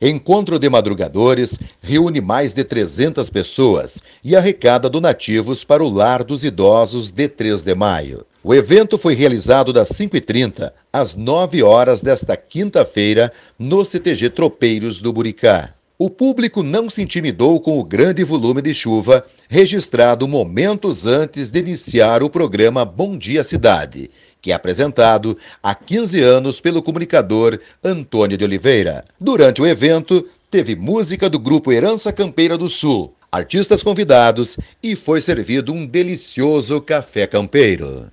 Encontro de madrugadores reúne mais de 300 pessoas e arrecada donativos para o Lar dos Idosos de 3 de maio. O evento foi realizado das 5h30 às 9 horas desta quinta-feira no CTG Tropeiros do Buricá. O público não se intimidou com o grande volume de chuva registrado momentos antes de iniciar o programa Bom Dia Cidade, que é apresentado há 15 anos pelo comunicador Antônio de Oliveira. Durante o evento, teve música do grupo Herança Campeira do Sul, artistas convidados e foi servido um delicioso café campeiro.